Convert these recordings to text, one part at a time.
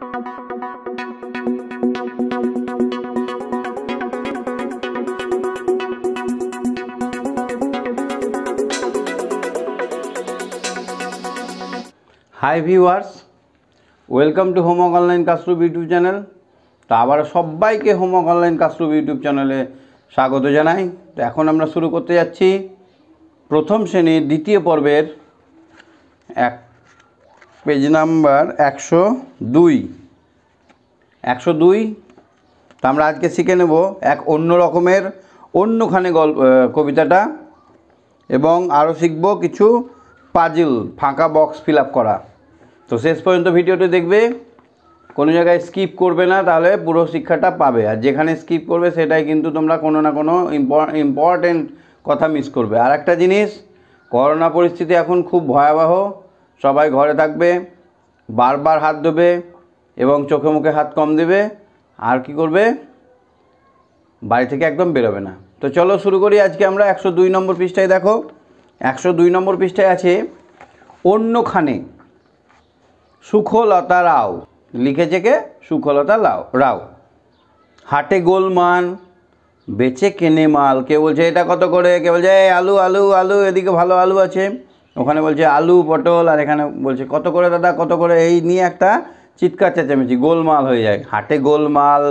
high viewers welcome to homework online কাস্টুব YouTube channel তো আবার সবাইকে হোমওয়ার্ক অনলাইন কাস্টুব ইউটিউব চ্যানেলে স্বাগত জানাই তো এখন আমরা শুরু করতে যাচ্ছি প্রথম শ্রেণীর দ্বিতীয় পর্বের এক পেজ নাম্বার একশো দুই একশো দুই তা আমরা আজকে শিখে নেব এক অন্য রকমের অন্যখানে গল্প কবিতাটা এবং আরও শিখব কিছু পাজিল ফাঁকা বক্স ফিল করা তো শেষ পর্যন্ত ভিডিওটি দেখবে কোনো জায়গায় স্কিপ করবে না তাহলে পুরো শিক্ষাটা পাবে আর যেখানে স্কিপ করবে সেটাই কিন্তু তোমরা কোনো না কোনো ইম্পর্টেন্ট কথা মিস করবে আর একটা জিনিস করোনা পরিস্থিতি এখন খুব ভয়াবহ সবাই ঘরে থাকবে বারবার হাত দেবে এবং চোখে মুখে হাত কম দেবে আর কি করবে বাড়ি থেকে একদম বেরোবে না তো চলো শুরু করি আজকে আমরা একশো দুই নম্বর পৃষ্ঠায় দেখো একশো দুই নম্বর পৃষ্ঠায় আছে অন্যখানে সুখলতা রাও লিখেছে কে সুখলতা লাও রাও হাটে গোলমান বেচে কেনে মাল কে বলছে এটা কত করে কে বলছে আলু আলু আলু এদিকে ভালো আলু আছে ওখানে বলছে আলু পটল আর এখানে বলছে কত করে দাদা কত করে এই নিয়ে একটা চিৎকার চেঁচামেচি গোলমাল হয়ে যায় হাটে গোলমাল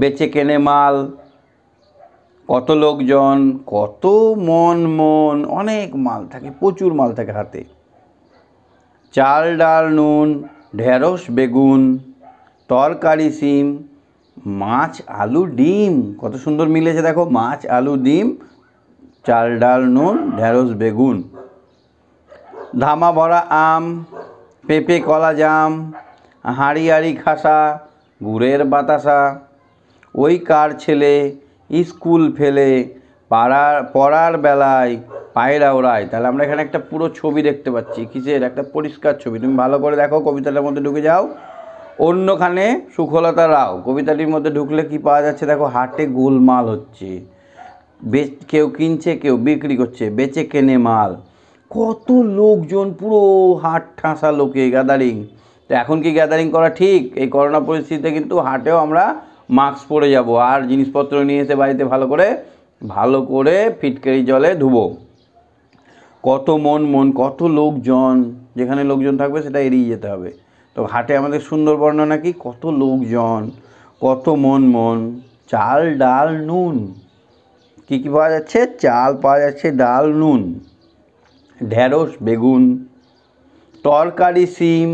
বেচে কেনে মাল কত লোকজন কত মন মন অনেক মাল থাকে প্রচুর মাল থাকে হাতে চাল ডাল নুন ঢেঁড়স বেগুন তরকারি সিম মাছ আলু ডিম কত সুন্দর মিলেছে দেখো মাছ আলু ডিম চাল ডাল নুন ঢেঁড়স বেগুন ধামা ভরা আম পেঁপে কলা জাম হাঁড়ি হাঁড়ি খাসা গুড়ের বাতাসা ওই কার ছেলে স্কুল ফেলে পাড়ার পড়ার বেলায় পায়রা ওড়ায় তাহলে আমরা এখানে একটা পুরো ছবি দেখতে পাচ্ছি কিসের একটা পরিষ্কার ছবি তুমি ভালো করে দেখো কবিতাটার মধ্যে ঢুকে যাও অন্যখানে সুখলতা রাও কবিতাটির মধ্যে ঢুকলে কি পাওয়া যাচ্ছে দেখো হাটে গোলমাল হচ্ছে বেচ কেউ কিনছে কেউ বিক্রি করছে বেচে কেনে মাল কত লোকজন পুরো হাট ঠাঁসা লোকে গ্যাদারিং তো এখন কি গ্যাদারিং করা ঠিক এই করোনা পরিস্থিতিতে কিন্তু হাটেও আমরা মাস্ক পরে যাব আর জিনিসপত্র নিয়ে এসে বাড়িতে ভালো করে ভালো করে ফিটকারি জলে ধুবো কত মন মন কত লোকজন যেখানে লোকজন থাকবে সেটা এড়িয়ে যেতে হবে তো হাটে আমাদের সুন্দর বর্ণনা কি কত লোকজন কত মন মন চাল ডাল নুন কী কী পাওয়া যাচ্ছে চাল পাওয়া যাচ্ছে ডাল নুন ঢ্যাঁড়স বেগুন তরকারি সিম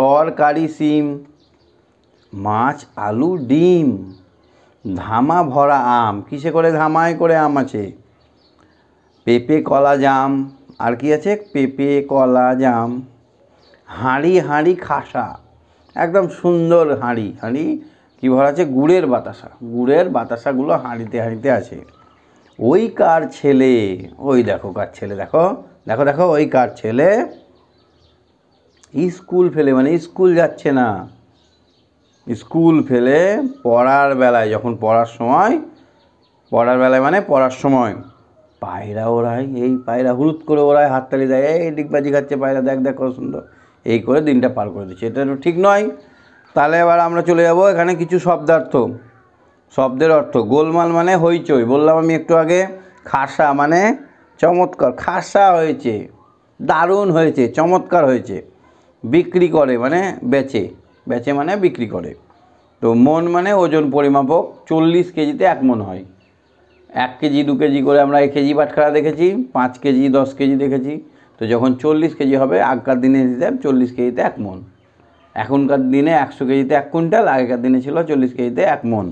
তরকারি সিম মাছ আলু ডিম ধামা ভরা আম কিসে করে ধামায় করে আম আছে পেঁপে কলা জাম আর কি আছে পেঁপে কলা জাম হাঁড়ি হাঁড়ি খাসা একদম সুন্দর হাঁড়ি হাঁড়ি কী ভরা আছে গুড়ের বাতাসা গুড়ের বাতাসাগুলো হাঁড়িতে হাঁড়িতে আছে ওই কার ছেলে ওই দেখো কার ছেলে দেখো দেখো দেখো ওই কার ছেলে স্কুল ফেলে মানে স্কুল যাচ্ছে না স্কুল ফেলে পড়ার বেলায় যখন পড়ার সময় পড়ার বেলায় মানে পড়ার সময় পায়রা ওড়ায় এই পায়রা হুলুত করে ওড়ায় হাততালি দেয় এই ডিগবাজি খাচ্ছে পায়রা দেখ দেখ কত সুন্দর এই করে দিনটা পার করে দিচ্ছে এটা ঠিক নয় তাহলে এবার আমরা চলে যাব এখানে কিছু শব্দার্থ শব্দের অর্থ গোলমাল মানে হইচই বললাম আমি একটু আগে খাসা মানে চমৎকার খাসা হয়েছে দারুণ হয়েছে চমৎকার হয়েছে বিক্রি করে মানে বেচে বেচে মানে বিক্রি করে তো মন মানে ওজন পরিমাপক চল্লিশ কেজিতে এক মন হয় এক কেজি দু কেজি করে আমরা এক কেজি বাটখারা দেখেছি পাঁচ কেজি দশ কেজি দেখেছি তো যখন চল্লিশ কেজি হবে আগকার দিনে দিতাম চল্লিশ কেজিতে এক মন এখনকার দিনে একশো কেজিতে এক কুইন্টাল আগেকার দিনে ছিল চল্লিশ কেজিতে এক মন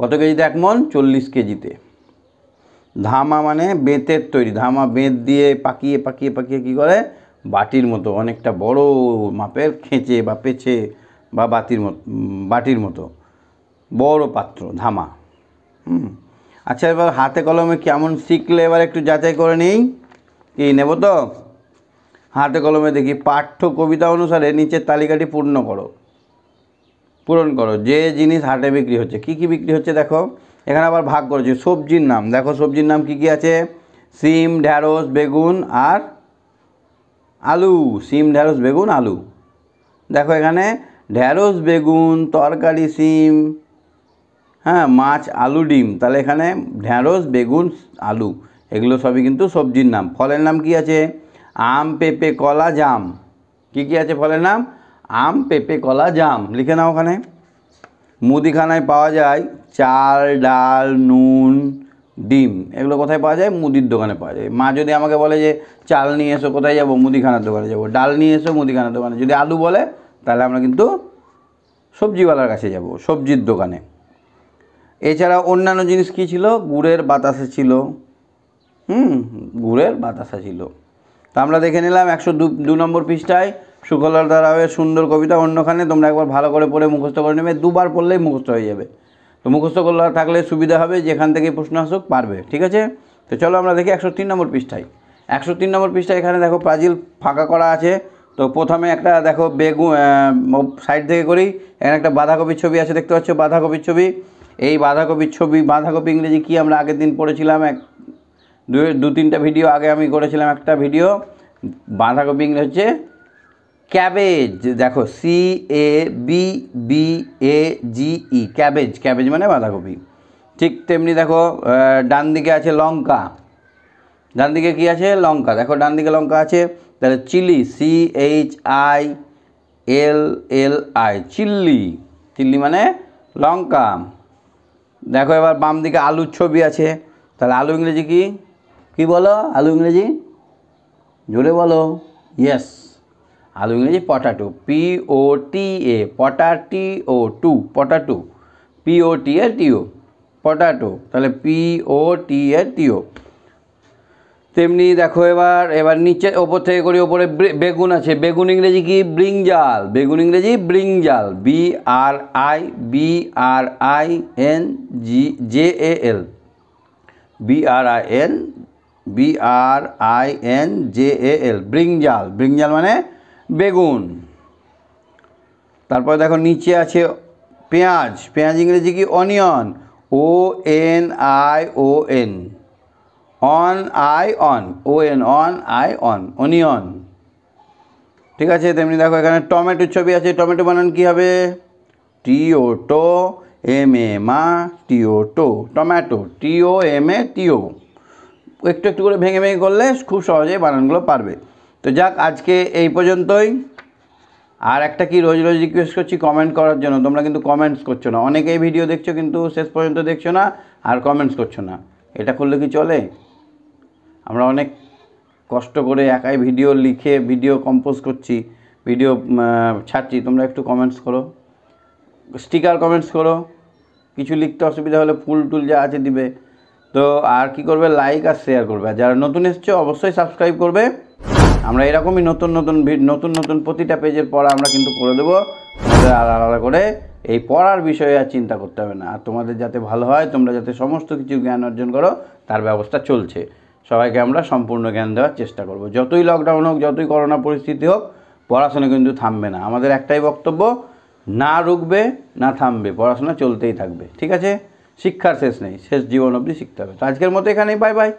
কত কেজিতে এক মন চল্লিশ কেজিতে ধামা মানে বেঁতের তৈরি ধামা বেঁত দিয়ে পাকিয়ে পাকিয়ে পাকিয়ে কি করে বাটির মতো অনেকটা বড় মাপের খেঁচে বা পেছে বা বাতির মতো বাটির মতো বড় পাত্র ধামা হুম আচ্ছা এবার হাতে কলমে কেমন শিখলে এবার একটু যাচাই করে নেই কি নেব তো হাতে কলমে দেখি পাঠ্য কবিতা অনুসারে নিচের তালিকাটি পূর্ণ করো পূরণ করো যে জিনিস হাটে বিক্রি হচ্ছে কি কি বিক্রি হচ্ছে দেখো এখানে আবার ভাগ করেছি সবজির নাম দেখো সবজির নাম কি কি আছে সিম ঢ্যাঁড়স বেগুন আর আলু সিম ঢ্যাঁড়স বেগুন আলু দেখো এখানে ঢ্যাঁড়স বেগুন তরকারি সিম হ্যাঁ মাছ আলু ডিম তাহলে এখানে ঢ্যাঁড়স বেগুন আলু এগুলো সবই কিন্তু সবজির নাম ফলের নাম কি আছে আম পেঁপে কলা জাম কি কি আছে ফলের নাম আম পেঁপে কলা জাম লিখে নাও ওখানে মুদিখানায় পাওয়া যায় চাল ডাল নুন ডিম এগুলো কোথায় পাওয়া যায় মুদির দোকানে পাওয়া যায় মা যদি আমাকে বলে যে চাল নিয়ে এসো কোথায় যাবো মুদিখানার দোকানে যাবো ডাল নিয়ে এসো মুদিখানার দোকানে যদি আলু বলে তাহলে আমরা কিন্তু সবজিওয়ালার কাছে যাব সবজির দোকানে এছাড়া অন্যান্য জিনিস কী ছিল গুড়ের বাতাসা ছিল হুম গুড়ের বাতাসা ছিল তা আমরা দেখে নিলাম একশো দু নম্বর পৃষ্ঠায় সুকলাল রাওয়ের সুন্দর কবিতা অন্যখানে তোমরা একবার ভালো করে পড়ে মুখস্থ করে নেবে দুবার পড়লেই মুখস্থ হয়ে যাবে তো মুখস্থ করলে থাকলে সুবিধা হবে যেখান থেকে প্রশ্ন আসুক পারবে ঠিক আছে তো চলো আমরা দেখি একশো তিন নম্বর পৃষ্ঠায় একশো তিন নম্বর পৃষ্ঠায় এখানে দেখো প্রাজিল ফাঁকা করা আছে তো প্রথমে একটা দেখো বেগু সাইড থেকে করি এখানে একটা বাঁধাকপির ছবি আছে দেখতে পাচ্ছ বাঁধাকপির ছবি এই বাঁধাকপির ছবি বাঁধাকপি ইংরেজি কি আমরা আগের দিন পড়েছিলাম এক দু তিনটা ভিডিও আগে আমি করেছিলাম একটা ভিডিও বাঁধাকপি ইংরেজি হচ্ছে ক্যাবেজ দেখো C A B B A G E cabbage cabbage মানে বাঁধাকপি ঠিক তেমনি দেখো ডান দিকে আছে লঙ্কা ডান দিকে কী আছে লঙ্কা দেখো ডান দিকে লঙ্কা আছে তাহলে chilli C H I L L I chilli chilli মানে লঙ্কা দেখো এবার বাম দিকে আলুর ছবি আছে তাহলে আলু ইংরেজি কি কি বলো আলু ইংরেজি জোরে বলো ইয়েস আলু ইংরেজি potato P O T A পটা T O to potato P O T A T O potato তাহলে পি ও টি এ টিও তেমনি দেখো এবার এবার নিচে ওপর থেকে করি ওপরে বেগুন আছে বেগুন ইংরেজি কি ব্রিংজাল বেগুন ইংরেজি brinjal B R I B R I N G J A L B R I N B R I N J A L brinjal brinjal মানে বেগুন তারপর দেখো নিচে আছে পেঁয়াজ পেঁয়াজ ইংরেজি কি onion O N I O N on I on O N on I on onion ঠিক আছে তেমনি দেখো এখানে টমেটোর ছবি আছে টমেটো বানান কী হবে টো এম এ মা টো টমেটো টিও এম এ টিও একটু একটু করে ভেঙে ভেঙে করলে খুব সহজেই বানানগুলো পারবে তো যাক আজকে এই পর্যন্তই আর একটা কি রোজ রোজ রিকোয়েস্ট করছি কমেন্ট করার জন্য তোমরা কিন্তু কমেন্টস করছো না অনেকেই ভিডিও দেখছো কিন্তু শেষ পর্যন্ত দেখছো না আর কমেন্টস করছো না এটা করলে কি চলে আমরা অনেক কষ্ট করে একাই ভিডিও লিখে ভিডিও কম্পোজ করছি ভিডিও ছাড়ছি তোমরা একটু কমেন্টস করো স্টিকার কমেন্টস করো কিছু লিখতে অসুবিধা হলে ফুল টুল যা আছে দিবে তো আর কি করবে লাইক আর শেয়ার করবে আর যারা নতুন এসছো অবশ্যই সাবস্ক্রাইব করবে আমরা এরকমই নতুন নতুন নতুন নতুন প্রতিটা পেজের পড়া আমরা কিন্তু করে দেবো আলাদা আলাদা করে এই পড়ার বিষয়ে আর চিন্তা করতে হবে না আর তোমাদের যাতে ভালো হয় তোমরা যাতে সমস্ত কিছু জ্ঞান অর্জন করো তার ব্যবস্থা চলছে সবাইকে আমরা সম্পূর্ণ জ্ঞান দেওয়ার চেষ্টা করব যতই লকডাউন হোক যতই করোনা পরিস্থিতি হোক পড়াশোনা কিন্তু থামবে না আমাদের একটাই বক্তব্য না রুকবে না থামবে পড়াশোনা চলতেই থাকবে ঠিক আছে শিক্ষার শেষ নেই শেষ জীবন অবধি শিখতে হবে তো আজকের মতো এখানেই বাই বাই